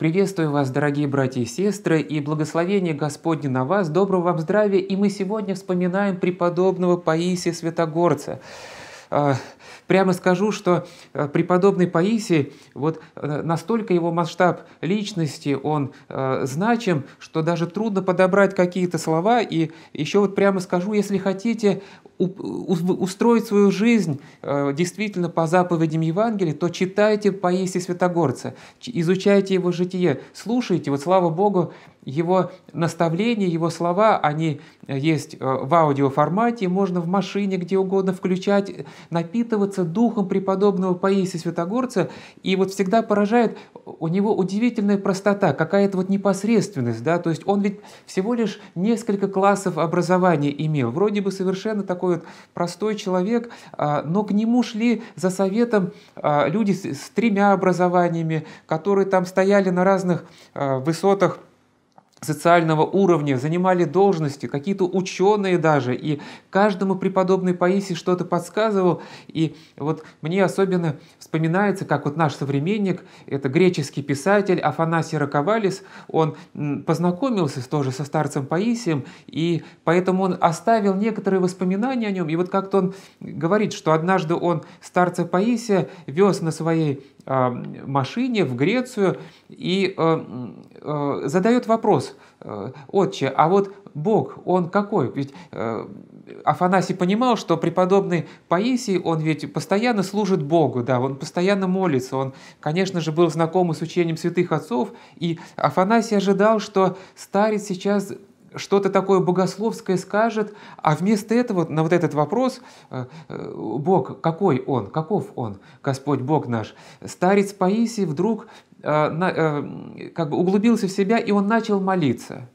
Приветствую вас, дорогие братья и сестры, и благословение Господне на вас, доброго вам здравия, и мы сегодня вспоминаем преподобного Паисия Святогорца – а, прямо скажу, что э, преподобный Паисий, вот э, настолько его масштаб личности, он э, значим, что даже трудно подобрать какие-то слова. И еще вот прямо скажу, если хотите устроить свою жизнь действительно по заповедям Евангелия, то читайте Паисия Святогорца, изучайте его житие, слушайте. Вот слава Богу, его наставления, его слова, они э, есть э, в аудиоформате, можно в машине где угодно включать, э, напитываться духом преподобного Паисия Святогорца. И вот всегда поражает у него удивительная простота, какая-то вот непосредственность. Да? То есть он ведь всего лишь несколько классов образования имел. Вроде бы совершенно такой вот простой человек, а, но к нему шли за советом а, люди с тремя образованиями, которые там стояли на разных а, высотах социального уровня, занимали должности, какие-то ученые даже, и каждому преподобный Паисий что-то подсказывал, и вот мне особенно вспоминается, как вот наш современник, это греческий писатель Афанасий Раковалис, он познакомился тоже со старцем Паисием, и поэтому он оставил некоторые воспоминания о нем, и вот как-то он говорит, что однажды он старца Паисия вез на своей а, машине в Грецию и э, э, задает вопрос, э, отче, а вот Бог, он какой? Ведь Афанасий понимал, что преподобный Паисий, он ведь постоянно служит Богу, да, он постоянно молится, он, конечно же, был знаком с учением святых отцов, и Афанасий ожидал, что старец сейчас что-то такое богословское скажет, а вместо этого на вот этот вопрос э, э, «Бог, какой он, каков он, Господь Бог наш?» старец Паисий вдруг э, как бы углубился в себя, и он начал молиться.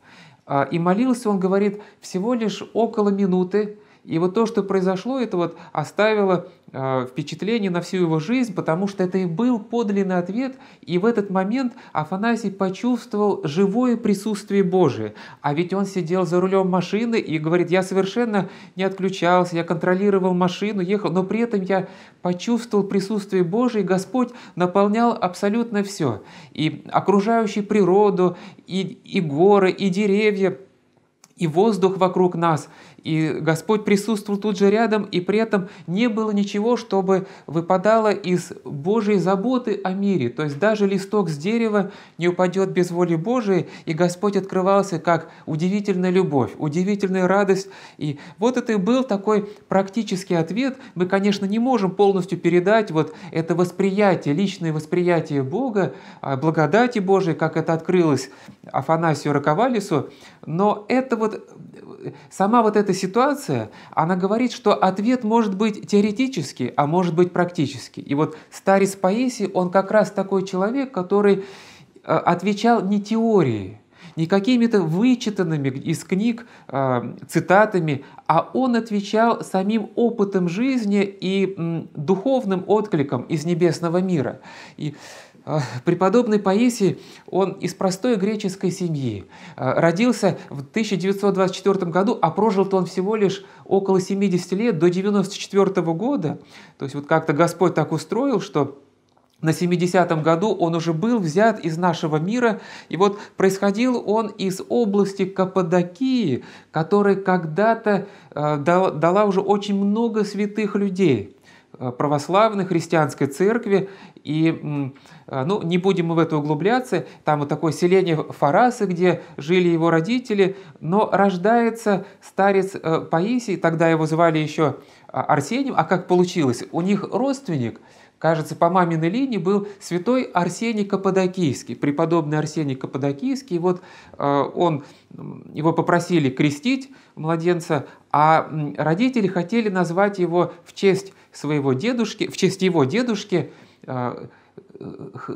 А, и молился, он говорит, всего лишь около минуты, и вот то, что произошло, это вот оставило э, впечатление на всю его жизнь, потому что это и был подлинный ответ, и в этот момент Афанасий почувствовал живое присутствие Божие. А ведь он сидел за рулем машины и говорит, я совершенно не отключался, я контролировал машину, ехал, но при этом я почувствовал присутствие Божие, и Господь наполнял абсолютно все. И окружающую природу, и, и горы, и деревья – и воздух вокруг нас, и Господь присутствовал тут же рядом, и при этом не было ничего, чтобы выпадало из Божьей заботы о мире. То есть даже листок с дерева не упадет без воли Божией, и Господь открывался как удивительная любовь, удивительная радость. И вот это и был такой практический ответ. Мы, конечно, не можем полностью передать вот это восприятие, личное восприятие Бога, а благодати Божией, как это открылось Афанасию Раковалису, но этого вот сама вот эта ситуация, она говорит, что ответ может быть теоретический, а может быть практический. И вот старец Паиси, он как раз такой человек, который э, отвечал не теорией, не какими-то вычитанными из книг э, цитатами, а он отвечал самим опытом жизни и духовным откликом из небесного мира. И а, Преподобный Паисий, он из простой греческой семьи. А, родился в 1924 году, а прожил-то он всего лишь около 70 лет, до 1994 года. То есть вот как-то Господь так устроил, что на 70-м году он уже был взят из нашего мира, и вот происходил он из области Каппадокии, которая когда-то а, дала уже очень много святых людей. Э, православной христианской церкви. И э, ну, не будем мы в это углубляться. Там вот такое селение Фарасы, где жили его родители. Но рождается старец э, Паисий, тогда его звали еще Арсением. А как получилось? У них родственник – кажется, по маминой линии был святой Арсений Каппадокийский, преподобный Арсений Каппадокийский. Вот э, он, его попросили крестить младенца, а родители хотели назвать его в честь своего дедушки, в честь его дедушки э,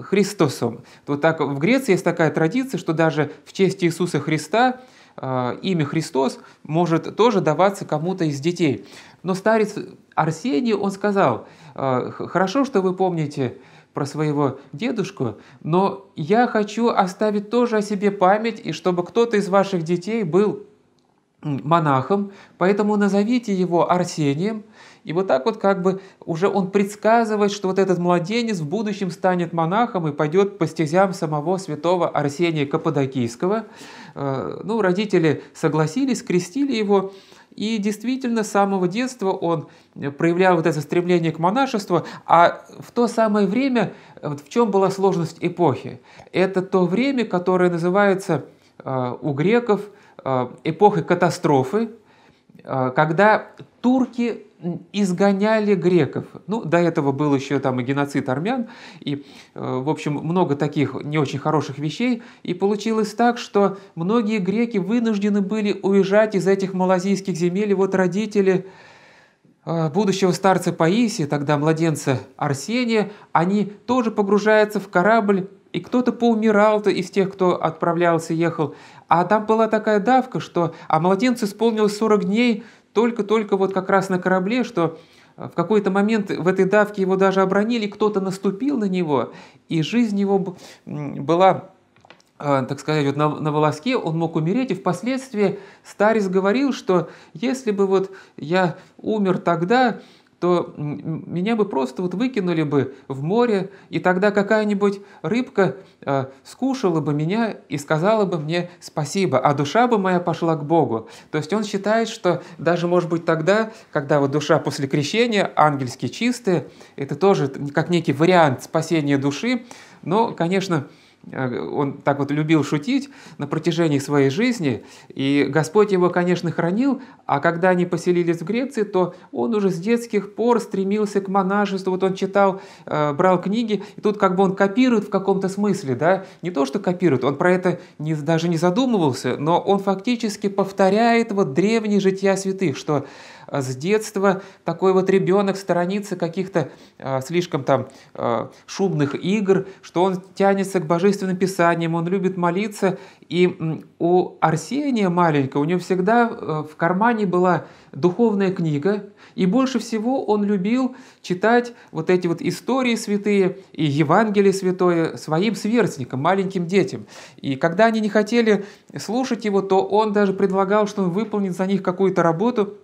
Христосом. Вот так в Греции есть такая традиция, что даже в честь Иисуса Христа э, имя Христос может тоже даваться кому-то из детей. Но старец Арсений, он сказал – а, хорошо, что вы помните про своего дедушку, но я хочу оставить тоже о себе память, и чтобы кто-то из ваших детей был монахом, поэтому назовите его Арсением. И вот так вот как бы уже он предсказывает, что вот этот младенец в будущем станет монахом и пойдет по стезям самого святого Арсения Каппадокийского. А, ну, родители согласились, крестили его, и действительно, с самого детства он проявлял вот это стремление к монашеству, а в то самое время, вот в чем была сложность эпохи? Это то время, которое называется э, у греков э, эпохой катастрофы, э, когда турки изгоняли греков. Ну, до этого был еще там и геноцид армян, и, э, в общем, много таких не очень хороших вещей. И получилось так, что многие греки вынуждены были уезжать из этих малазийских земель. И вот родители э, будущего старца Паисия, тогда младенца Арсения, они тоже погружаются в корабль, и кто-то поумирал-то из тех, кто отправлялся, ехал. А там была такая давка, что а младенцу исполнилось 40 дней – только-только вот как раз на корабле, что э, в какой-то момент в этой давке его даже обронили, кто-то наступил на него, и жизнь его была э, так сказать, вот на, на волоске, он мог умереть. И впоследствии старец говорил, что если бы вот я умер тогда, то меня бы просто вот выкинули бы в море, и тогда какая-нибудь рыбка э, скушала бы меня и сказала бы мне спасибо, а душа бы моя пошла к Богу. То есть он считает, что даже, может быть, тогда, когда вот душа после крещения, ангельски чистая, это тоже как некий вариант спасения души, но, конечно, Э, он так вот любил шутить на протяжении своей жизни, и Господь его, конечно, хранил, а когда они поселились в Греции, то он уже с детских пор стремился к монашеству, вот он читал, э, брал книги, и тут как бы он копирует в каком-то смысле, да, не то, что копирует, он про это не, даже не задумывался, но он фактически повторяет вот древние жития святых, что а, с детства такой вот ребенок сторонится каких-то а, слишком там а, шумных игр, что он тянется к божественным писаниям, он любит молиться. И у Арсения маленького, у него всегда э, в кармане была духовная книга, и больше всего он любил читать вот эти вот истории святые и Евангелие святое своим сверстникам, маленьким детям. И когда они не хотели слушать его, то он даже предлагал, что он выполнит за них какую-то работу –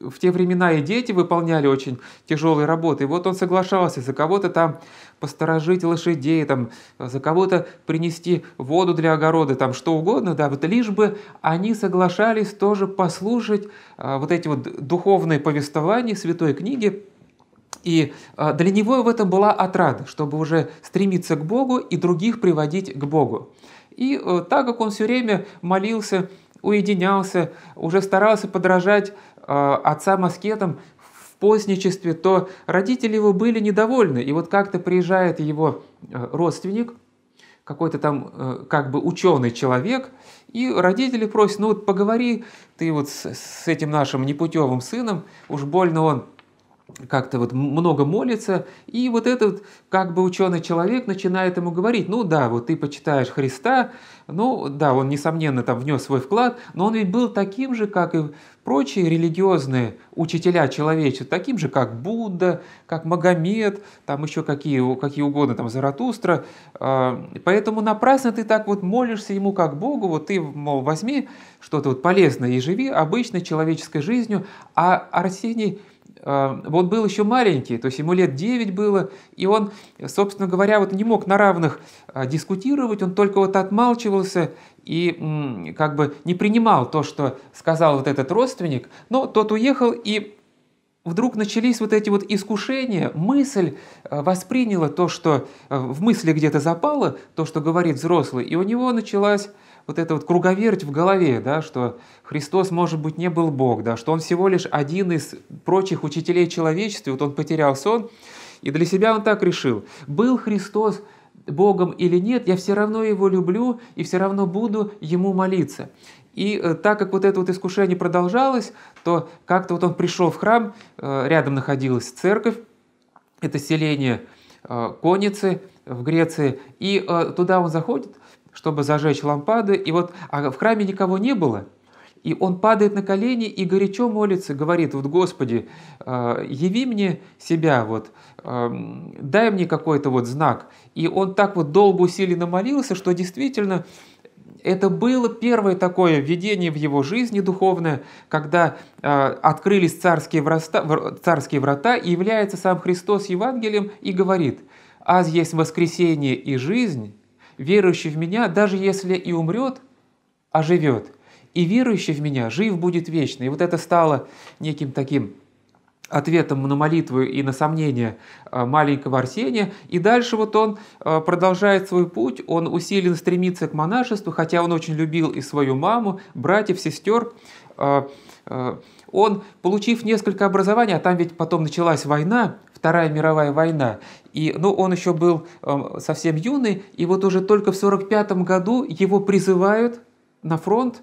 в те времена и дети выполняли очень тяжелые работы. И вот он соглашался за кого-то там посторожить лошадей, там, за кого-то принести воду для огорода, там, что угодно, да, вот лишь бы они соглашались тоже послушать а, вот эти вот духовные повествования Святой Книги, и а, для него в этом была отрада, чтобы уже стремиться к Богу и других приводить к Богу. И а, так как он все время молился, уединялся, уже старался подражать Э, отца Маскетом в постничестве, то родители его были недовольны. И вот как-то приезжает его э, родственник, какой-то там э, как бы ученый человек, и родители просят, ну вот поговори ты вот с этим нашим непутевым сыном, уж больно он как-то вот много молится, и вот этот как бы ученый человек начинает ему говорить, ну да, вот ты почитаешь Христа, ну да, он несомненно там внес свой вклад, но он ведь был таким же, как и прочие религиозные учителя человечества, таким же, как Будда, как Магомед, там еще какие, какие угодно, там Заратустра. А, поэтому напрасно ты так вот молишься ему как Богу, вот ты, мол, возьми что-то вот полезное и живи обычной человеческой жизнью, а Арсений а, он был еще маленький, то есть ему лет 9 было, и он, собственно говоря, вот не мог на равных а, дискутировать, он только вот отмалчивался и как бы не принимал то, что сказал вот этот родственник, но тот уехал, и вдруг начались вот эти вот искушения, мысль а, восприняла то, что в мысли где-то запало, то, что говорит взрослый, и у него началась вот эта вот круговерть в голове, да, что Христос, может быть, не был Бог, да, что Он всего лишь один из прочих учителей человечества, вот Он потерял сон, и для себя Он так решил. Был Христос Богом или нет, я все равно Его люблю и все равно буду Ему молиться. И э, так как вот это вот искушение продолжалось, то как-то вот он пришел в храм, э, рядом находилась церковь, это селение э, Коницы в Греции, и э, туда он заходит – чтобы зажечь лампады, и вот а в храме никого не было. И он падает на колени и горячо молится, говорит, вот Господи, э, яви мне себя, вот, эм, дай мне какой-то вот знак. И он так вот долго усиленно молился, что действительно это было первое такое видение в его жизни духовное, когда э, открылись царские врата, царские врата, и является сам Христос Евангелием и говорит, «Аз есть воскресение и жизнь, верующий в меня, даже если и умрет, оживет. А и верующий в меня жив будет вечно. И вот это стало неким таким ответом на молитву и на сомнения э, маленького Арсения. И дальше вот он э, продолжает свой путь, он усиленно стремится к монашеству, хотя он очень любил и свою маму, братьев, сестер. Э, он, получив несколько образований, а там ведь потом началась война, Вторая мировая война, и, ну, он еще был э, совсем юный, и вот уже только в 1945 году его призывают на фронт,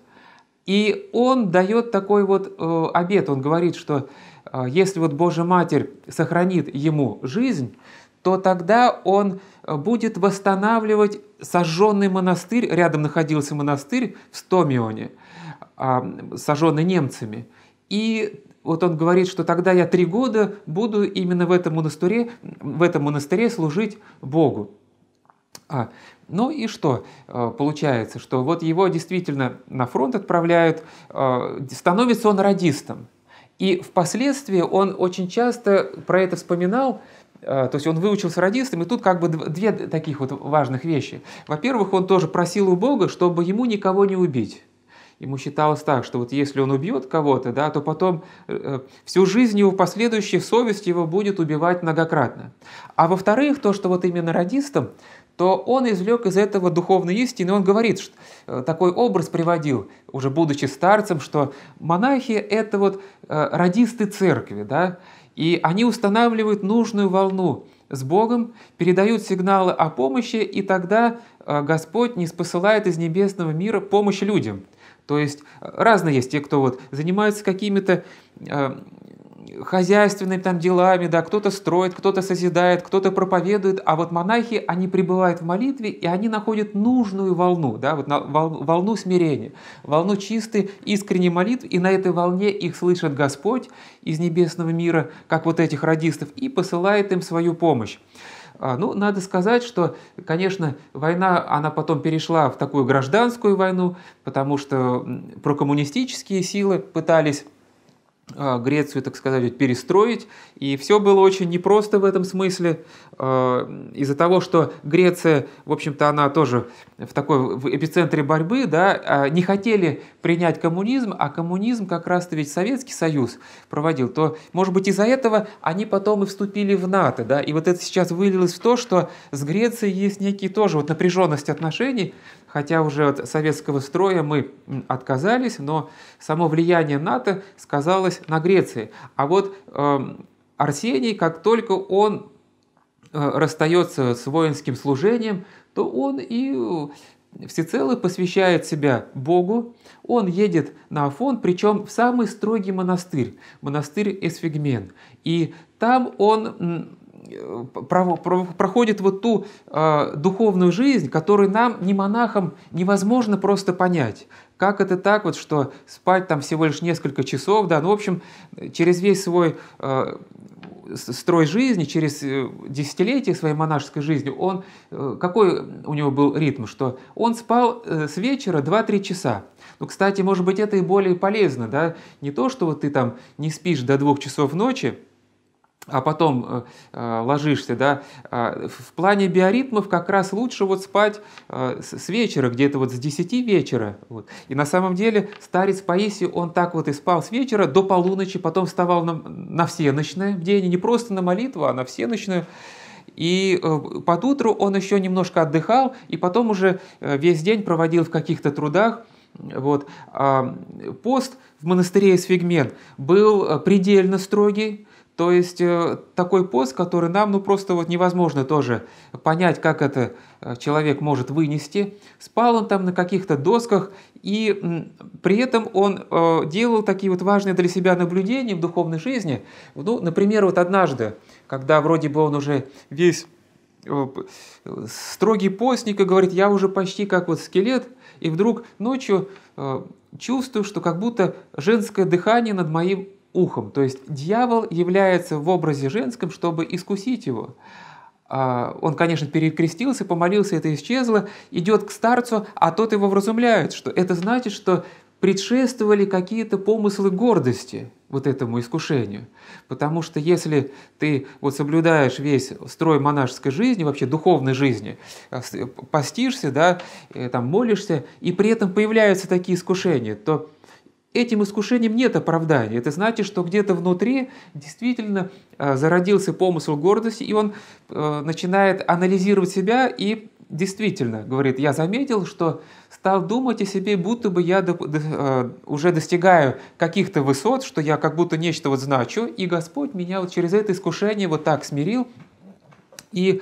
и он дает такой вот э, обет, он говорит, что э, если вот Божья Матерь сохранит ему жизнь, то тогда он э, будет восстанавливать сожженный монастырь, рядом находился монастырь в Стомионе, а, сожженный немцами – и вот он говорит, что тогда я три года буду именно в этом монастыре, в этом монастыре служить Богу. А, ну и что э, получается, что вот его действительно на фронт отправляют, э, становится он радистом. И впоследствии он очень часто про это вспоминал, э, то есть он выучился радистом, и тут как бы две таких вот важных вещи. Во-первых, он тоже просил у Бога, чтобы ему никого не убить. Ему считалось так, что вот если он убьет кого-то, да, то потом э, э всю жизнь его последующих совесть его будет убивать многократно. А во-вторых, то, что вот именно радистом, то он извлек из этого духовной истины. Он говорит, что э, такой образ приводил, уже будучи старцем, что монахи – это вот э, радисты церкви, да, и они устанавливают нужную волну с Богом, передают сигналы о помощи, и тогда э, Господь не спосылает из небесного мира помощь людям – то есть э, разные есть те, кто вот занимается какими-то э, хозяйственными там делами, да, кто-то строит, кто-то созидает, кто-то проповедует, а вот монахи, они пребывают в молитве, и они находят нужную волну, да, вот на, вол, волну смирения, волну чистой, искренней молитвы, и на этой волне их слышит Господь из небесного мира, как вот этих радистов, и посылает им свою помощь. А, ну, надо сказать, что, конечно, война, она потом перешла в такую гражданскую войну, потому что прокоммунистические силы пытались а, Грецию, так сказать, перестроить. И все было очень непросто в этом смысле. А, из-за того, что Греция, в общем-то, она тоже в такой в эпицентре борьбы, да, а, не хотели принять коммунизм, а коммунизм как раз-то ведь Советский Союз проводил, то, может быть, из-за этого они потом и вступили в НАТО, да, и вот это сейчас вылилось в то, что с Грецией есть некие тоже вот напряженность отношений, хотя уже от советского строя мы отказались, но само влияние НАТО сказалось на Греции. А вот э, Арсений, как только он э, расстается с воинским служением, то он и э, всецело посвящает себя Богу. Он едет на Афон, причем в самый строгий монастырь, монастырь Эсфигмен. И там он Э, проходит вот ту э, духовную жизнь, которую нам, не монахам, невозможно просто понять. Как это так, вот, что спать там всего лишь несколько часов, да, ну, в общем, через весь свой э, строй жизни, через э, десятилетие своей монашеской жизни, он, э, какой у него был ритм, что он спал с вечера 2-3 часа. Ну, кстати, может быть, это и более полезно, да, не то, что вот ты там не спишь до двух часов ночи, а потом э, э ложишься, да, а, в плане биоритмов как раз лучше вот спать э, с вечера, где-то вот с 10 вечера. Вот. И на самом деле старец Паисий, он так вот и спал с вечера до полуночи, потом вставал на, на всеночное бдение, не просто на молитву, а на всеночную. И э, под утро он еще немножко отдыхал, и потом уже э, весь день проводил в каких-то трудах, вот. А пост в монастыре Сфигмен был предельно строгий, то есть э, такой пост, который нам ну просто вот невозможно тоже понять, как это э, человек может вынести. Спал он там на каких-то досках, и при этом он э, делал такие вот важные для себя наблюдения в духовной жизни. Ну, например, вот однажды, когда вроде бы он уже весь строгий постник и говорит, я уже почти как вот скелет, и вдруг ночью чувствую, что как будто женское дыхание над моим ухом. То есть дьявол является в образе женском, чтобы искусить его. А, он, конечно, перекрестился, помолился, это исчезло, идет к старцу, а тот его вразумляет, что это значит, что предшествовали какие-то помыслы гордости вот этому искушению. Потому что если ты вот соблюдаешь весь строй монашеской жизни, вообще духовной жизни, э, э, постишься, да, э, там молишься, и при этом появляются такие искушения, то этим искушением нет оправдания. Это значит, что где-то внутри действительно э, зародился помысл гордости, и он э, начинает анализировать себя и действительно, говорит, я заметил, что стал думать о себе, будто бы я э, уже достигаю каких-то высот, что я как будто нечто вот значу, и Господь меня вот через это искушение вот так смирил, и э,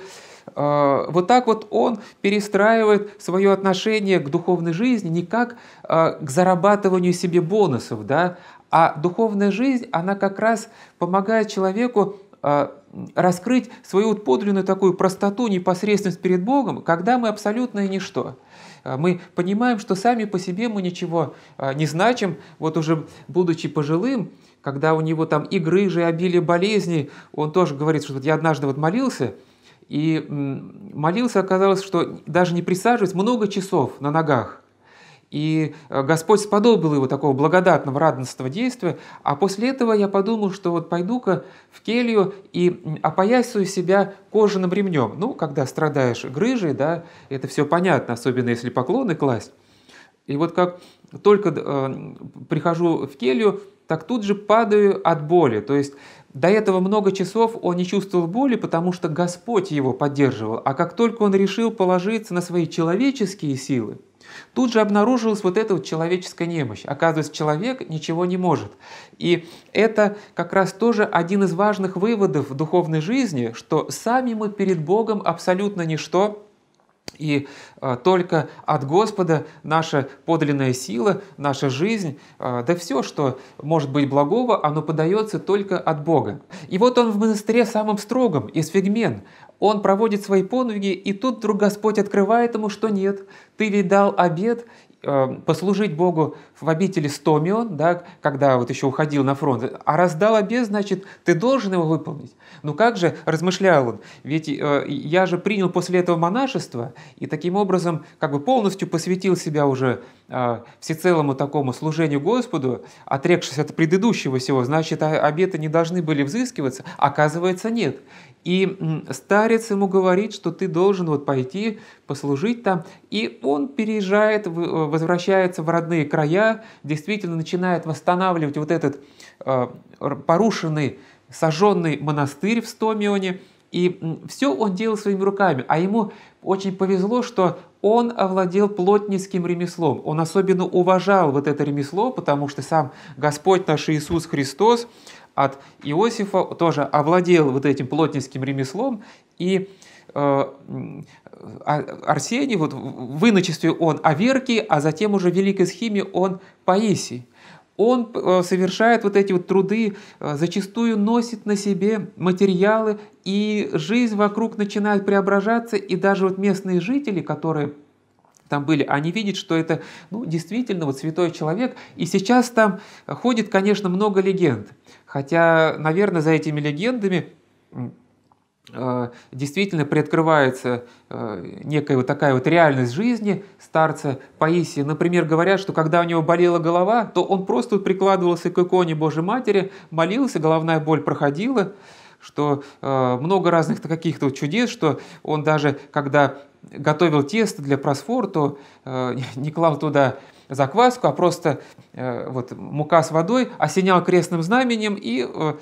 а, вот так вот он перестраивает свое отношение к духовной жизни не как а, к зарабатыванию себе бонусов, да, а духовная жизнь, она как раз помогает человеку а, раскрыть свою вот подлинную такую простоту, непосредственность перед Богом, когда мы абсолютное ничто. Мы понимаем, что сами по себе мы ничего не значим, вот уже будучи пожилым, когда у него там и грыжи, и обилие болезней, он тоже говорит, что я однажды вот молился, и молился, оказалось, что даже не присаживаясь, много часов на ногах. И э, Господь сподобил его такого благодатного, радостного действия. А после этого я подумал, что вот пойду-ка в келью и опоясаю себя кожаным ремнем. Ну, когда страдаешь грыжей, да, это все понятно, особенно если поклоны класть. И вот как только э, прихожу в келью, так тут же падаю от боли. То есть до этого много часов он не чувствовал боли, потому что Господь его поддерживал, а как только он решил положиться на свои человеческие силы, тут же обнаружилась вот эта вот человеческая немощь. Оказывается, человек ничего не может. И это как раз тоже один из важных выводов в духовной жизни, что сами мы перед Богом абсолютно ничто, и а, только от Господа наша подлинная сила, наша жизнь, а, да все, что может быть благого, оно подается только от Бога. И вот он в монастыре самым строгом, из фигмен. Он проводит свои подвиги, и тут вдруг Господь открывает ему, что нет, ты ли дал обед, Э, послужить Богу в обители стомион, да, когда вот еще уходил на фронт, а раздал обед, значит, ты должен его выполнить. Ну как же, размышлял он, ведь э, я же принял после этого монашество и таким образом как бы полностью посвятил себя уже э, всецелому такому служению Господу, отрекшись от предыдущего всего, значит, а обеты не должны были взыскиваться, оказывается, нет. И старец ему говорит, что ты должен вот пойти послужить там. И он переезжает, э, возвращается в родные края, действительно начинает восстанавливать вот этот э, порушенный, сожженный монастырь в Стомионе. И все он делал своими руками. А ему очень повезло, что он овладел плотницким ремеслом. Он особенно уважал вот это ремесло, потому что сам Господь наш Иисус Христос от Иосифа тоже овладел вот этим плотницким ремеслом и э, Арсений, вот в иночестве он Аверкий, а затем уже в Великой схеме он Паисий. Он э, совершает вот эти вот труды, э, зачастую носит на себе материалы, и жизнь вокруг начинает преображаться, и даже вот местные жители, которые там были, они видят, что это ну, действительно вот святой человек. И сейчас там ходит, конечно, много легенд. Хотя, наверное, за этими легендами э, действительно приоткрывается э, некая вот такая вот реальность жизни старца Паисия. Например, говорят, что когда у него болела голова, то он просто прикладывался к иконе Божьей Матери, молился, головная боль проходила, что э, много разных каких-то чудес, что он даже, когда готовил тесто для просфорту, э, не клал туда закваску, а просто э, вот мука с водой осенял крестным знаменем и э,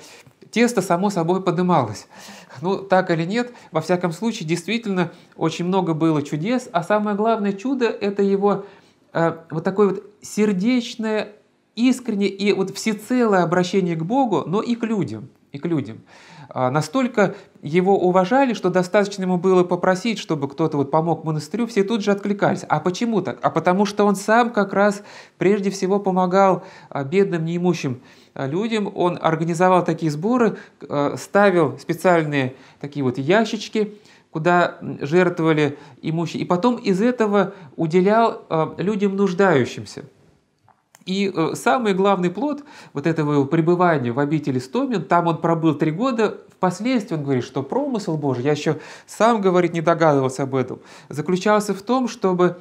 тесто само собой подымалось. Ну, так или нет, во всяком случае, действительно, очень много было чудес, а самое главное чудо – это его э, вот такое вот сердечное, искреннее и вот всецелое обращение к Богу, но и к людям – и к людям. А, настолько его уважали, что достаточно ему было попросить, чтобы кто-то вот помог монастырю, все тут же откликались. А почему так? А потому что он сам как раз прежде всего помогал а, бедным неимущим а, людям. Он организовал такие сборы, ставил специальные такие вот ящички, куда жертвовали имущие. И потом из этого уделял людям нуждающимся. И э, самый главный плод вот этого пребывания в обители Стомин, там он пробыл три года, впоследствии он говорит, что промысл Божий, я еще сам, говорит, не догадывался об этом, заключался в том, чтобы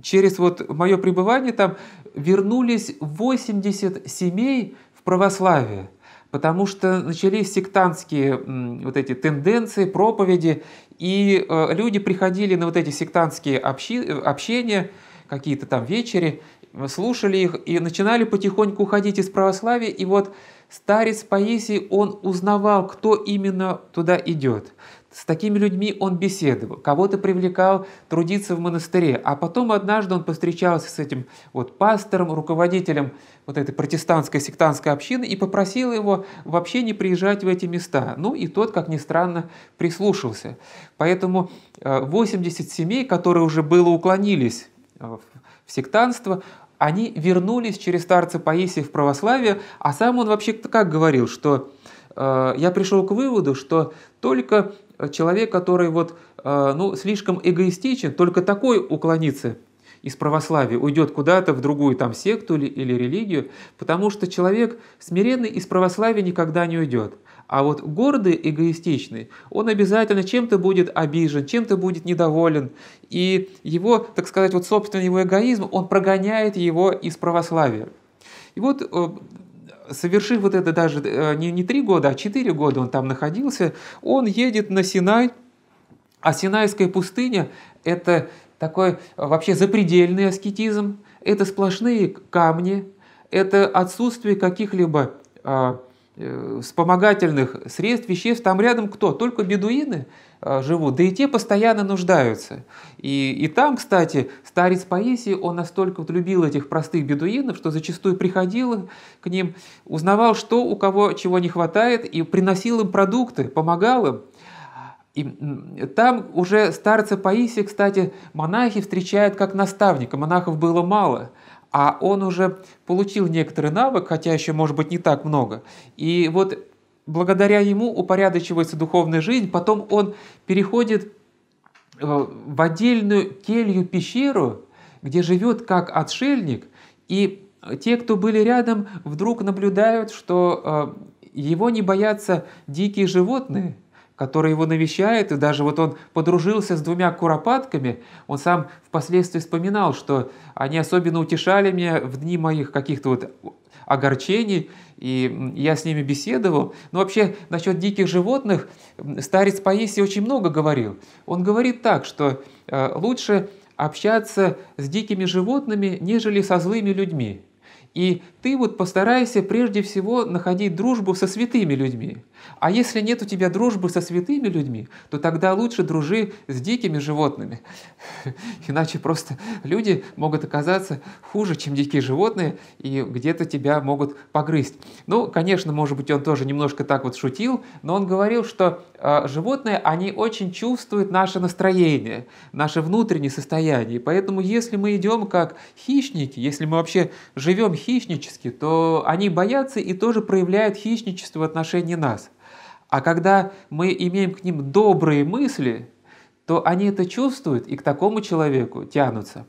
через вот мое пребывание там вернулись 80 семей в православие потому что начались сектантские вот эти тенденции, проповеди, и э, люди приходили на вот эти сектантские общи, общения, какие-то там вечери, слушали их и начинали потихоньку уходить из православия. И вот старец Паисий, он узнавал, кто именно туда идет. С такими людьми он беседовал, кого-то привлекал трудиться в монастыре. А потом однажды он повстречался с этим вот пастором, руководителем вот этой протестантской сектантской общины и попросил его вообще не приезжать в эти места. Ну и тот, как ни странно, прислушался. Поэтому 80 э, семей, которые уже было уклонились э, в сектантство, они вернулись через старца Паисия в православие, а сам он вообще-то как говорил, что э, я пришел к выводу, что только человек, который вот, э, ну, слишком эгоистичен, только такой уклонится из православия уйдет куда-то в другую там секту или, или религию, потому что человек смиренный из православия никогда не уйдет. А вот гордый, эгоистичный, он обязательно чем-то будет обижен, чем-то будет недоволен. И его, так сказать, вот собственный его эгоизм, он прогоняет его из православия. И вот э, совершив вот это даже э, не, не три года, а четыре года он там находился, он едет на Синай, а Синайская пустыня – это такой э, вообще запредельный аскетизм, это сплошные камни, это отсутствие каких-либо а, э, вспомогательных средств, веществ. Там рядом кто? Только бедуины а, живут, да и те постоянно нуждаются. И, и там, кстати, старец Паисий, он настолько вот любил этих простых бедуинов, что зачастую приходил к ним, узнавал, что у кого чего не хватает, и приносил им продукты, помогал им. И там уже старца Паисия, кстати, монахи встречают как наставника. Монахов было мало, а он уже получил некоторый навык, хотя еще, может быть, не так много. И вот благодаря ему упорядочивается духовная жизнь. Потом он переходит э, в отдельную келью-пещеру, где живет как отшельник. И те, кто были рядом, вдруг наблюдают, что э, его не боятся дикие животные – который его навещает, и даже вот он подружился с двумя куропатками, он сам впоследствии вспоминал, что они особенно утешали меня в дни моих каких-то вот огорчений, и я с ними беседовал. Но вообще насчет диких животных старец Паисий очень много говорил. Он говорит так, что э, лучше общаться с дикими животными, нежели со злыми людьми. И ты вот постарайся прежде всего находить дружбу со святыми людьми. А если нет у тебя дружбы со святыми людьми, то тогда лучше дружи с дикими животными. Иначе просто люди могут оказаться хуже, чем дикие животные, и где-то тебя могут погрызть. Ну, конечно, может быть, он тоже немножко так вот шутил, но он говорил, что а, животные, они очень чувствуют наше настроение, наше внутреннее состояние. Поэтому если мы идем как хищники, если мы вообще живем хищнически, то они боятся и тоже проявляют хищничество в отношении нас. А когда мы имеем к ним добрые мысли, то они это чувствуют и к такому человеку тянутся.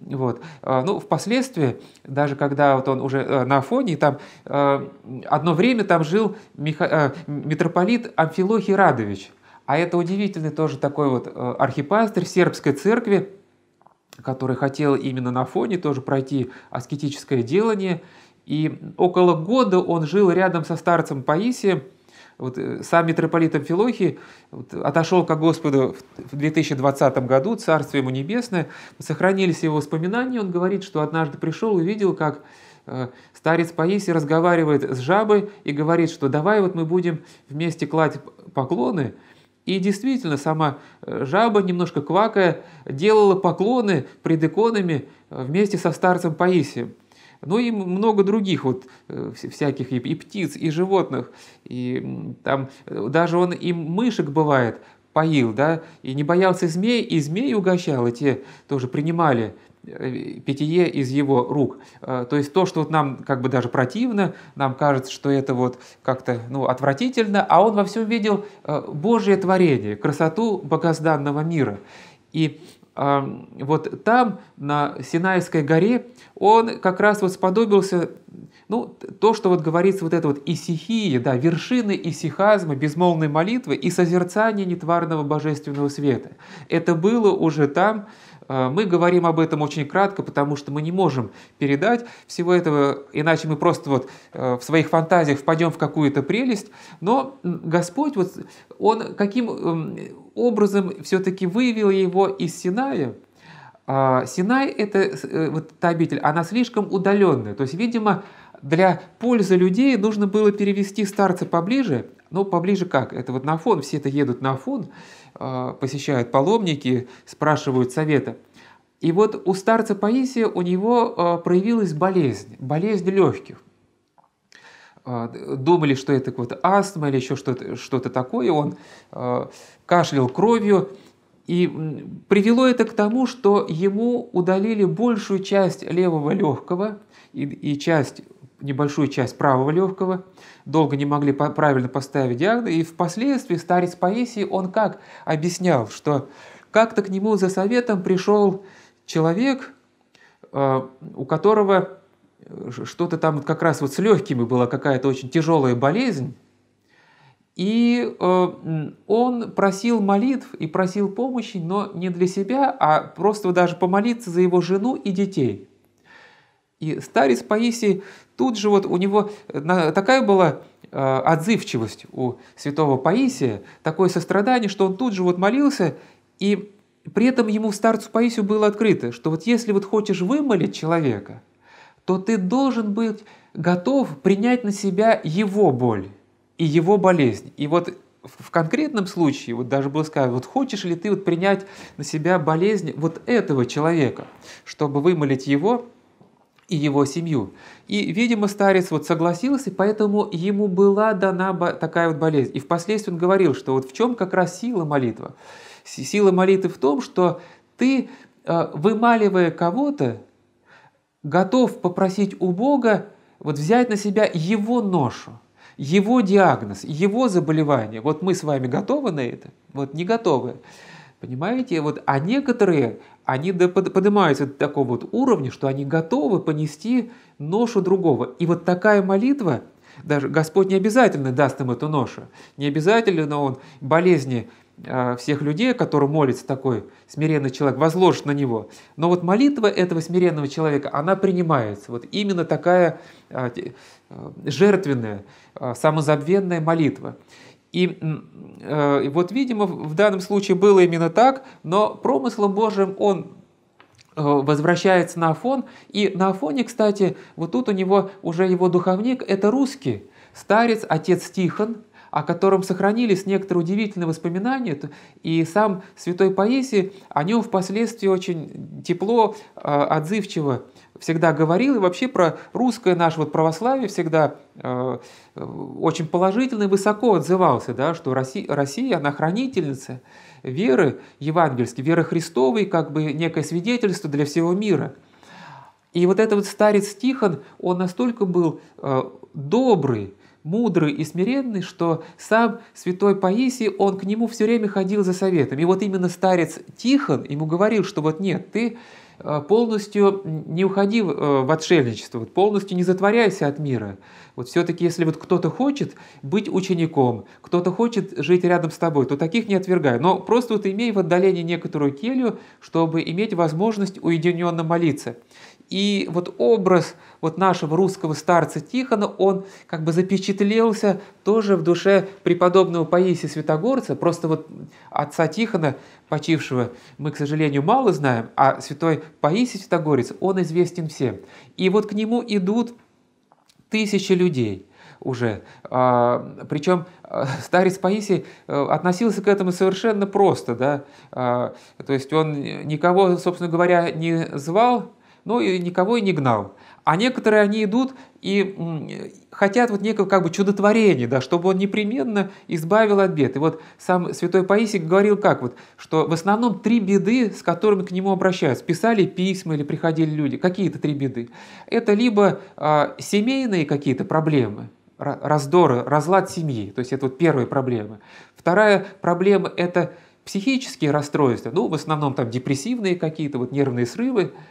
Вот. А, ну, впоследствии, даже когда вот он уже э, на Афоне, там э, одно время там жил Миха... Э, митрополит Амфилохий Радович. А это удивительный тоже такой вот архипастырь сербской церкви, который хотел именно на фоне тоже пройти аскетическое делание. И около года он жил рядом со старцем Паисием, вот, э, сам митрополитом Филохий вот, отошел ко Господу в 2020 году, Царствие ему небесное, сохранились его воспоминания, он говорит, что однажды пришел, и увидел, как э, старец Паисий разговаривает с жабой и говорит, что давай вот мы будем вместе класть поклоны, и действительно, сама э, жаба, немножко квакая, делала поклоны пред иконами э, вместе со старцем Паисием. Ну и много других вот э, всяких и птиц, и животных. И там даже он и мышек бывает поил, да, и не боялся змей, и змеи угощал, и те тоже принимали э, питье из его рук. Э, то есть то, что вот нам как бы даже противно, нам кажется, что это вот как-то ну, отвратительно, а он во всем видел э, Божье творение, красоту богозданного мира. И вот там, на Синайской горе, он как раз вот сподобился, ну, то, что вот говорится, вот это вот исихии, да, вершины исихазма, безмолвной молитвы и созерцания нетварного божественного света. Это было уже там, Э, мы говорим об этом очень кратко, потому что мы не можем передать всего этого, иначе мы просто вот э, в своих фантазиях впадем в какую-то прелесть. Но Господь, вот, Он каким эм, образом все-таки вывел его из Синая, а, Синай – это э, вот, та обитель, она слишком удаленная. То есть, видимо, для пользы людей нужно было перевести старца поближе. Но поближе как? Это вот на фон, все это едут на фон. А, посещают паломники, спрашивают совета. И вот у старца Паисия у него а, проявилась болезнь, болезнь легких. А, думали, что это вот астма или еще что-то что такое. Он кашлял кровью, и привело это к тому, что ему удалили большую часть левого легкого и, и часть небольшую часть правого легкого, долго не могли правильно поставить диагноз, и впоследствии старец Паисий, он как объяснял, что как-то к нему за советом пришел человек, э, у которого э, что-то там как раз вот с легкими была какая-то очень тяжелая болезнь, и э, он просил молитв и просил помощи, но не для себя, а просто даже помолиться за его жену и детей – и старец Паисий тут же вот у него э, такая была э, отзывчивость у святого Паисия, такое сострадание, что он тут же вот молился, и при этом ему старцу Паисию было открыто, что вот если вот хочешь вымолить человека, то ты должен быть готов принять на себя его боль и его болезнь. И вот в конкретном случае, вот даже было сказано, вот хочешь ли ты вот принять на себя болезнь вот этого человека, чтобы вымолить его и его семью. И, видимо, старец вот согласился, и поэтому ему была дана такая вот болезнь. И впоследствии он говорил, что вот в чем как раз сила молитвы. Сила молитвы в том, что ты, э, вымаливая кого-то, готов попросить у Бога вот взять на себя его ношу, его диагноз, его заболевание. Вот мы с вами готовы на это? Вот не готовы. Понимаете? Вот, а некоторые, они поднимаются до такого вот уровня, что они готовы понести ношу другого. И вот такая молитва, даже Господь не обязательно даст им эту ношу. Не обязательно Он болезни а, всех людей, которым молится такой смиренный человек, возложит на него. Но вот молитва этого смиренного человека, она принимается. Вот именно такая а, а, жертвенная, самозабвенная молитва. И, э, и вот, видимо, в данном случае было именно так, но промыслом Божьим он э, возвращается на Афон. И на Афоне, кстати, вот тут у него уже его духовник – это русский, старец, отец Тихон, о котором сохранились некоторые удивительные воспоминания, и сам святой Паисий о нем впоследствии очень тепло, э, отзывчиво всегда говорил, и вообще про русское наше вот православие всегда э, э очень положительно и высоко отзывался, да, что Россия, Россия, она хранительница веры евангельской, веры Христовой, как бы некое свидетельство для всего мира. И вот этот вот старец Тихон, он настолько был э, добрый, мудрый и смиренный, что сам святой Паисий, он к нему все время ходил за советом. И вот именно старец Тихон ему говорил, что вот нет, ты Э, полностью не уходи в э, отшельничество, полностью не затворяйся от мира. Вот все-таки, если вот кто-то хочет быть учеником, кто-то хочет жить рядом с тобой, то таких не отвергай. Но просто вот имей в отдалении некоторую келью, чтобы иметь возможность уединенно молиться. И вот образ вот нашего русского старца Тихона, он как бы запечатлелся тоже в душе преподобного Паисия Святогорца. Просто вот отца Тихона, почившего, мы, к сожалению, мало знаем, а святой Паисий Святогорец, он известен всем. И вот к нему идут тысячи людей – уже. А, Причем э, старец Паисий э, относился к этому совершенно просто, да, а, то есть он никого, собственно говоря, не звал но ну и никого и не гнал. А некоторые они идут и хотят вот некого как бы чудотворения, да, чтобы он непременно избавил от бед. И вот сам святой Паисик говорил как вот, что в основном три беды, с которыми к нему обращаются, писали письма или приходили люди, какие-то три беды. Это либо а, семейные какие-то проблемы, раздоры, разлад семьи, то есть это вот первая проблема. Вторая проблема – это психические расстройства, ну, в основном там депрессивные какие-то, вот нервные срывы –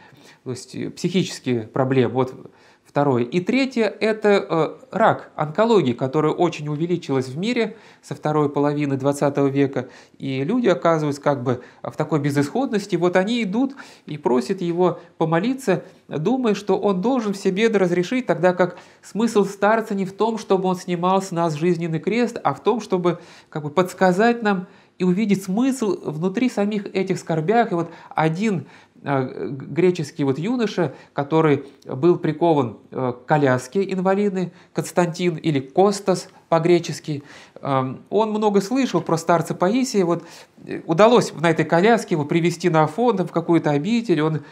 то есть э, психические проблемы. Вот второе. И третье – это э, рак, онкология, которая очень увеличилась в мире со второй половины 20 века, и люди оказываются как бы в такой безысходности, вот они идут и просят его помолиться, думая, что он должен все беды разрешить, тогда как смысл старца не в том, чтобы он снимал с нас жизненный крест, а в том, чтобы как бы подсказать нам, и увидеть смысл внутри самих этих скорбях. И вот один Э, греческий вот юноша, который был прикован э, к коляске инвалидной, Константин или Костас по-гречески, эм, он много слышал про старца Паисия, вот э, удалось на этой коляске его привести на Афон, в какую-то обитель, он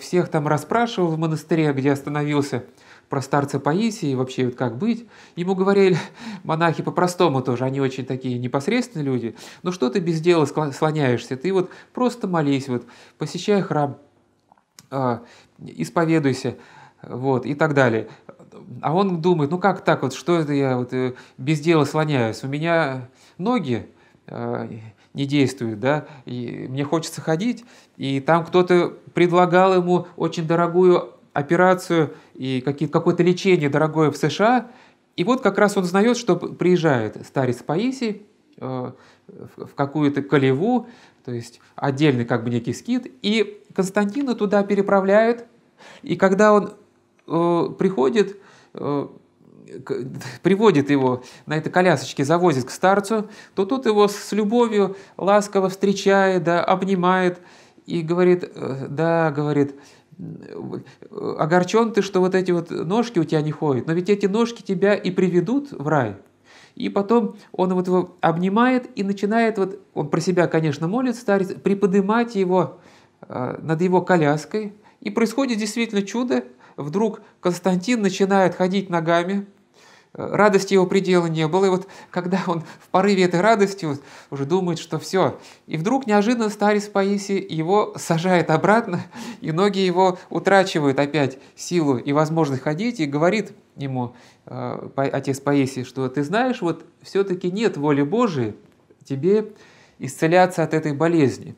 всех там расспрашивал в монастыре, где остановился – про старца Паисии, и вообще вот как быть. Ему говорили монахи по-простому тоже, они очень такие непосредственные люди, ну что ты без дела слоняешься, ты вот просто молись, вот посещай храм, а, исповедуйся, вот, и так далее. А он думает, ну как так вот, что это я вот э, без дела слоняюсь, у меня ноги а, не действуют, да, и мне хочется ходить, и там кто-то предлагал ему очень дорогую операцию и какое-то лечение дорогое в США. И вот как раз он узнает, что приезжает старец Паисий э, в какую-то колеву, то есть отдельный как бы некий скит, и Константина туда переправляют, и когда он э, приходит, э, приводит его на этой колясочке, завозит к старцу, то тот его с любовью ласково встречает, да, обнимает и говорит, да, говорит, огорчен ты, что вот эти вот ножки у тебя не ходят, но ведь эти ножки тебя и приведут в рай. И потом он вот его обнимает и начинает, вот он про себя, конечно, молит старец, приподнимать его э, над его коляской. И происходит действительно чудо. Вдруг Константин начинает ходить ногами, радости его предела не было. И вот когда он в порыве этой радости уже думает, что все, и вдруг неожиданно старец Паисий его сажает обратно, и ноги его утрачивают опять силу и возможность ходить, и говорит ему э, отец Паисий, что ты знаешь, вот все-таки нет воли Божией тебе исцеляться от этой болезни.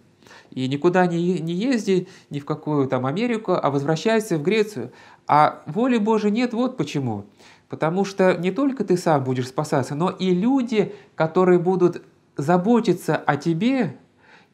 И никуда не, не езди, ни в какую там Америку, а возвращайся в Грецию. А воли Божией нет, вот почему – Потому что не только ты сам будешь спасаться, но и люди, которые будут заботиться о тебе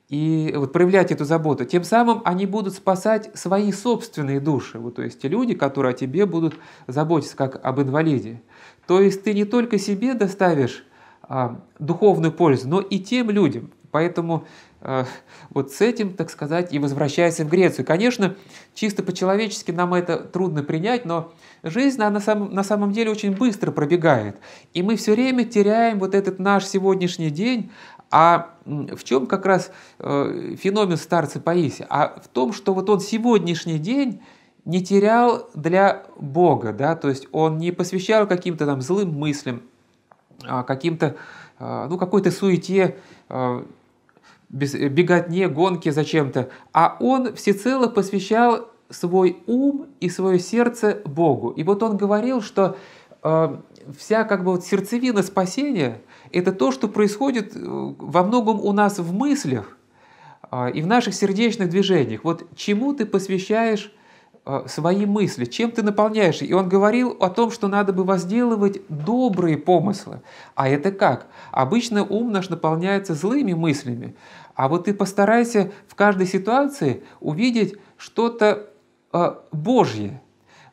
и вот проявлять эту заботу, тем самым они будут спасать свои собственные души. Вот, то есть те люди, которые о тебе будут заботиться как об инвалиде. То есть ты не только себе доставишь а, духовную пользу, но и тем людям. Поэтому э, вот с этим, так сказать, и возвращаясь в Грецию. Конечно, чисто по-человечески нам это трудно принять, но жизнь, она на самом, на самом деле очень быстро пробегает. И мы все время теряем вот этот наш сегодняшний день, а в чем как раз э, феномен старца Паисия? А в том, что вот он сегодняшний день не терял для Бога, да, то есть он не посвящал каким-то там злым мыслям, а каким-то, э, ну, какой-то суете э, Э, беготне, гонке зачем-то, а он всецело посвящал свой ум и свое сердце Богу. И вот он говорил, что э, вся как бы вот сердцевина спасения – это то, что происходит э, во многом у нас в мыслях э, и в наших сердечных движениях. Вот чему ты посвящаешь э, свои мысли, чем ты наполняешь. И он говорил о том, что надо бы возделывать добрые помыслы. А это как? Обычно ум наш наполняется злыми мыслями. А вот ты постарайся в каждой ситуации увидеть что-то э, Божье,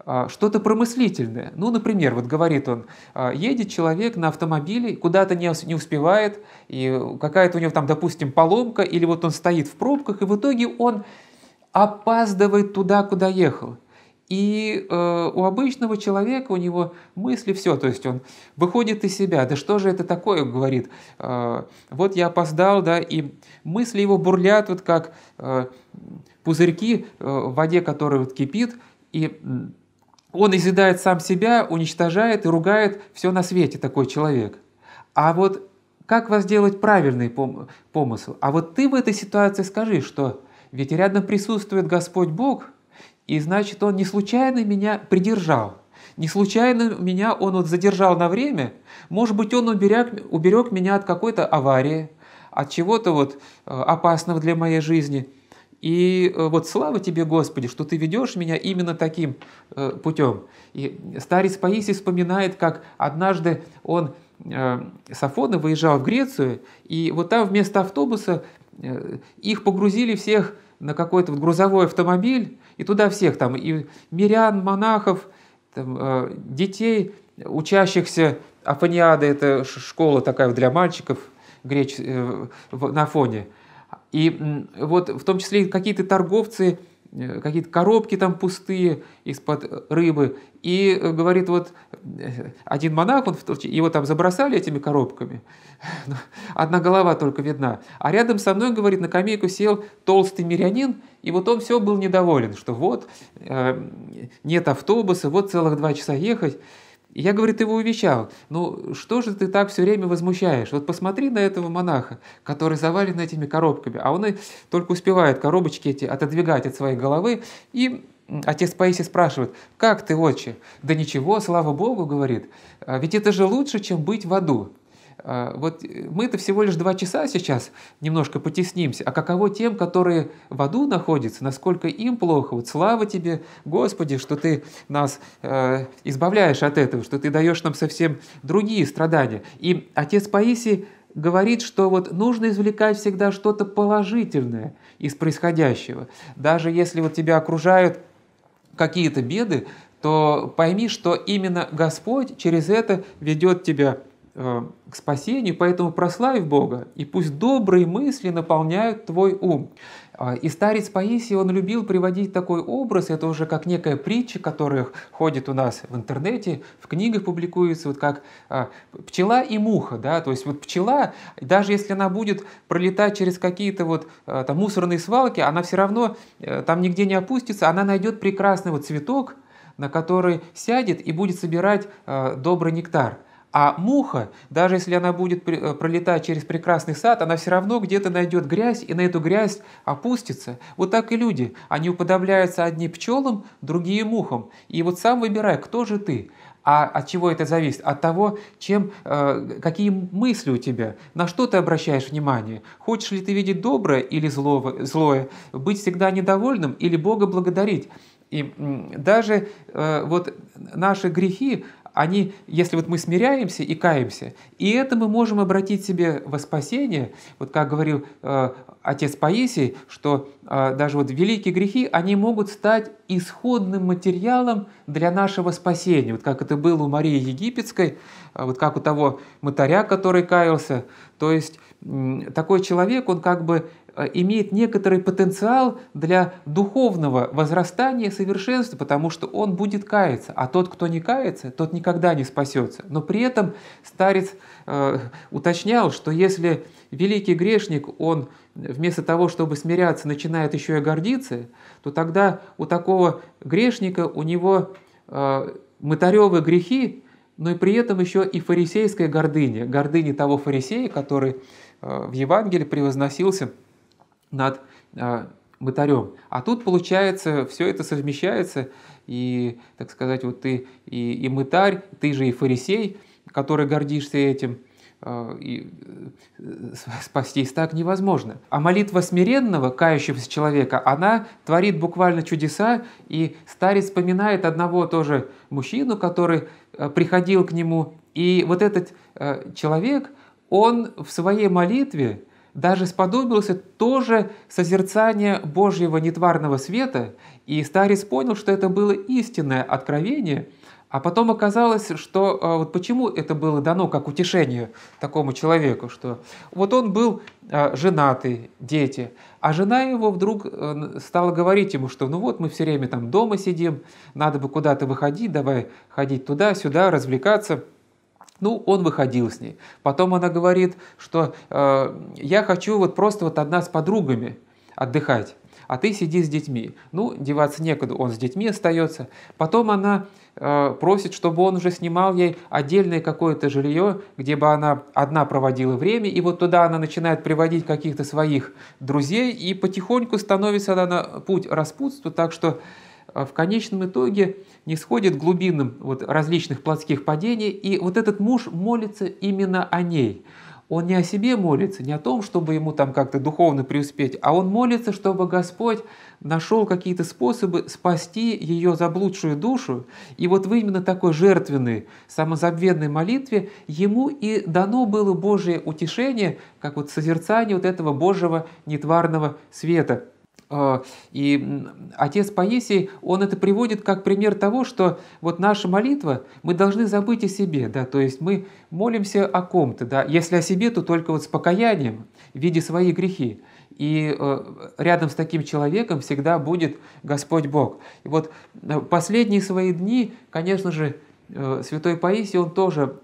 э, что-то промыслительное. Ну, например, вот говорит он, э, едет человек на автомобиле, куда-то не, не успевает, и какая-то у него там, допустим, поломка, или вот он стоит в пробках, и в итоге он опаздывает туда, куда ехал. И э, у обычного человека у него мысли все, то есть он выходит из себя, да что же это такое, говорит, э, вот я опоздал, да, и мысли его бурлят, вот как э, пузырьки э, в воде, которая вот кипит, и он изъедает сам себя, уничтожает и ругает все на свете такой человек. А вот как вас сделать правильный пом- помысл? А вот ты в этой ситуации скажи, что ведь рядом присутствует Господь Бог – и значит, он не случайно меня придержал. Не случайно меня он вот задержал на время. Может быть, он уберег, уберег меня от какой-то аварии, от чего-то вот э, опасного для моей жизни. И э, вот слава тебе, Господи, что ты ведешь меня именно таким э, путем. И старец Паисий вспоминает, как однажды он с Афона выезжал в Грецию, и вот там вместо автобуса их погрузили всех на какой-то вот грузовой автомобиль, и туда всех, там, и мирян, монахов, там, э, детей, учащихся Афониады, это школа такая для мальчиков греч, э, в, на фоне. И э, вот в том числе какие-то торговцы, э, какие-то коробки там пустые из-под э, рыбы. И э, говорит, вот Э, один монах, он, его там забросали этими коробками, ну, одна голова только видна, а рядом со мной, говорит, на скамейку сел толстый мирянин, и вот он все был недоволен, что вот э, нет автобуса, вот целых два часа ехать. я, говорит, его увещал, ну что же ты так все время возмущаешь? Вот посмотри на этого монаха, который завален этими коробками, а он и только успевает коробочки эти отодвигать от своей головы, и Отец Паисий спрашивает, как ты, отче? Да ничего, слава Богу, говорит, «А ведь это же лучше, чем быть в аду. А, вот э, мы-то всего лишь два часа сейчас немножко потеснимся, а каково тем, которые в аду находятся, насколько им плохо? Вот слава тебе, Господи, что ты нас э, избавляешь от этого, что ты даешь нам совсем другие страдания. И отец Паисий говорит, что вот нужно извлекать всегда что-то положительное из происходящего. Даже если вот тебя окружают какие-то беды, то пойми, что именно Господь через это ведет тебя э, к спасению, поэтому прославь Бога, и пусть добрые мысли наполняют твой ум. А, и старец Паисий, он любил приводить такой образ, это уже как некая притча, которая ходит у нас в интернете, в книгах публикуется, вот как а, пчела и муха, да, то есть вот пчела, даже если она будет пролетать через какие-то вот а, там мусорные свалки, она все равно э, там нигде не опустится, она найдет прекрасный вот цветок, на который сядет и будет собирать добрый нектар. А муха, даже если она будет э, пролетать через прекрасный сад, она все равно где-то найдет грязь и на эту грязь опустится. Вот так и люди. Они уподобляются одни пчелам, другие мухам. И вот сам выбирай, кто же ты. А от чего это зависит? От того, чем, э, какие мысли у тебя, на что ты обращаешь внимание. Хочешь ли ты видеть доброе или злого, злое, быть всегда недовольным или Бога благодарить. И даже э, вот наши грехи, они, если вот мы смиряемся и каемся, и это мы можем обратить себе во спасение, вот как говорил э, отец Паисий, что э, даже вот великие грехи, они могут стать исходным материалом для нашего спасения, вот как это было у Марии Египетской, э, вот как у того мытаря, который каялся, то есть э, такой человек, он как бы Э, имеет некоторый потенциал для духовного возрастания совершенства, потому что он будет каяться, а тот, кто не кается, тот никогда не спасется. Но при этом старец э, уточнял, что если великий грешник, он вместо того, чтобы смиряться, начинает еще и гордиться, то тогда у такого грешника у него э, мытаревые грехи, но и при этом еще и фарисейская гордыня, гордыня того фарисея, который э, в Евангелии превозносился – над э, а, мытарем. А тут, получается, все это совмещается, и, так сказать, вот ты и, и мытарь, ты же и фарисей, который гордишься этим, а, и э, спастись так невозможно. А молитва смиренного, кающегося человека, она творит буквально чудеса, и старец вспоминает одного тоже мужчину, который э, приходил к нему, и вот этот э, человек, он в своей молитве, даже сподобился тоже созерцание Божьего нетварного света, и старец понял, что это было истинное откровение, а потом оказалось, что э, вот почему это было дано как утешение такому человеку, что вот он был э, женатый, дети, а жена его вдруг э, стала говорить ему, что ну вот мы все время там дома сидим, надо бы куда-то выходить, давай ходить туда-сюда, развлекаться – ну, он выходил с ней. Потом она говорит, что э, я хочу вот просто вот одна с подругами отдыхать, а ты сиди с детьми. Ну, деваться некуда, он с детьми остается. Потом она э, просит, чтобы он уже снимал ей отдельное какое-то жилье, где бы она одна проводила время, и вот туда она начинает приводить каких-то своих друзей, и потихоньку становится она на путь распутства, так что а в конечном итоге не сходит глубинам вот различных плотских падений, и вот этот муж молится именно о ней. Он не о себе молится, не о том, чтобы ему там как-то духовно преуспеть, а он молится, чтобы Господь нашел какие-то способы спасти ее заблудшую душу. И вот в именно такой жертвенной, самозабвенной молитве ему и дано было Божие утешение, как вот созерцание вот этого Божьего нетварного света – Э, и отец Паисий, он это приводит как пример того, что вот наша молитва, мы должны забыть о себе, да, то есть мы молимся о ком-то, да, если о себе, то только вот с покаянием в виде своих грехи. И э, рядом с таким человеком всегда будет Господь Бог. И вот э, последние свои дни, конечно же, святой Паисий, он тоже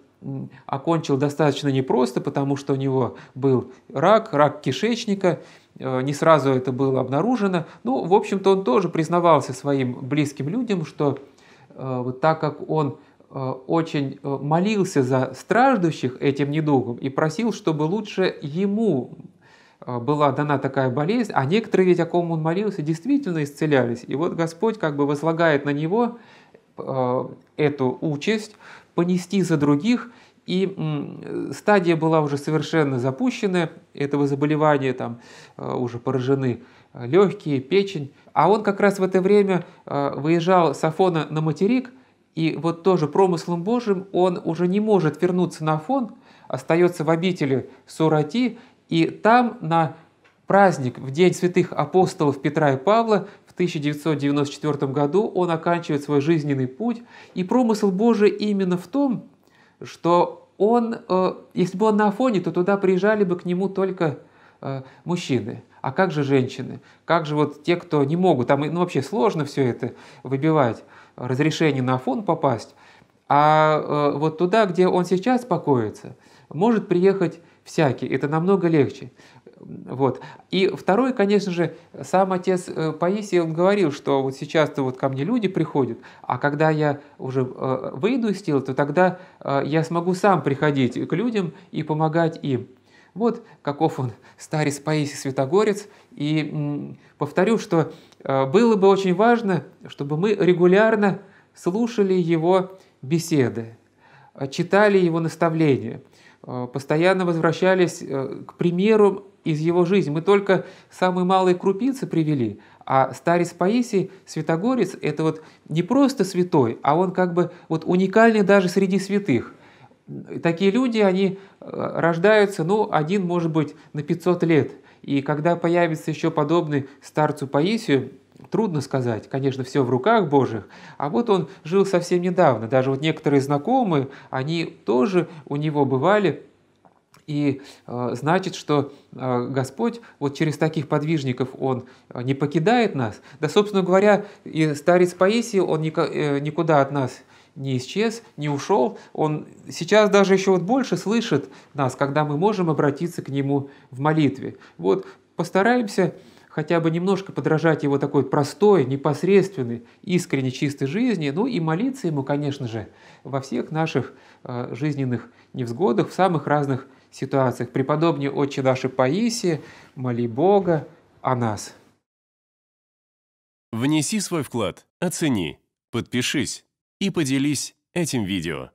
окончил достаточно непросто, потому что у него был рак, рак кишечника – Э, не сразу это было обнаружено. Ну, в общем-то, он тоже признавался своим близким людям, что э, вот так как он э, очень молился за страждущих этим недугом и просил, чтобы лучше ему была дана такая болезнь, а некоторые ведь, о ком он молился, действительно исцелялись. И вот Господь как бы возлагает на него эту участь понести за других, и стадия была уже совершенно запущена этого заболевания, там э, уже поражены э, легкие, печень. А он как раз в это время э, выезжал с Афона на материк, и вот тоже промыслом Божьим он уже не может вернуться на Афон, остается в обители Сурати, и там на праздник в День святых апостолов Петра и Павла в 1994 году он оканчивает свой жизненный путь, и промысл Божий именно в том, что он, э, если бы он на Афоне, то туда приезжали бы к нему только э, мужчины. А как же женщины? Как же вот те, кто не могут? Там ну, вообще сложно все это выбивать, разрешение на Афон попасть. А э, вот туда, где он сейчас покоится, может приехать всякий. Это намного легче. Вот. И второй, конечно же, сам отец э, Паисий, он говорил, что вот сейчас-то вот ко мне люди приходят, а когда я уже э, выйду из тела, то тогда э, я смогу сам приходить к людям и помогать им. Вот каков он, старец Паисий Святогорец. И повторю, что было бы очень важно, чтобы мы регулярно слушали его беседы, читали его наставления – Э, постоянно возвращались э, к примеру из его жизни. Мы только самые малые крупицы привели, а старец Паисий, святогорец, это вот не просто святой, а он как бы вот уникальный даже среди святых. Такие люди, они э, рождаются, ну, один, может быть, на 500 лет. И когда появится еще подобный старцу Паисию, Трудно сказать, конечно, все в руках Божьих, а вот он жил совсем недавно, даже вот некоторые знакомые, они тоже у него бывали, и э, значит, что э, Господь вот через таких подвижников Он э, не покидает нас. Да, собственно говоря, и старец Паисий, он э, никуда от нас не исчез, не ушел. Он сейчас даже еще вот больше слышит нас, когда мы можем обратиться к Нему в молитве. Вот постараемся хотя бы немножко подражать его такой простой, непосредственной, искренне чистой жизни, ну и молиться ему, конечно же, во всех наших э, жизненных невзгодах, в самых разных ситуациях. Преподобнее Отче наши Паисии, моли Бога о нас. Внеси свой вклад, оцени, подпишись и поделись этим видео.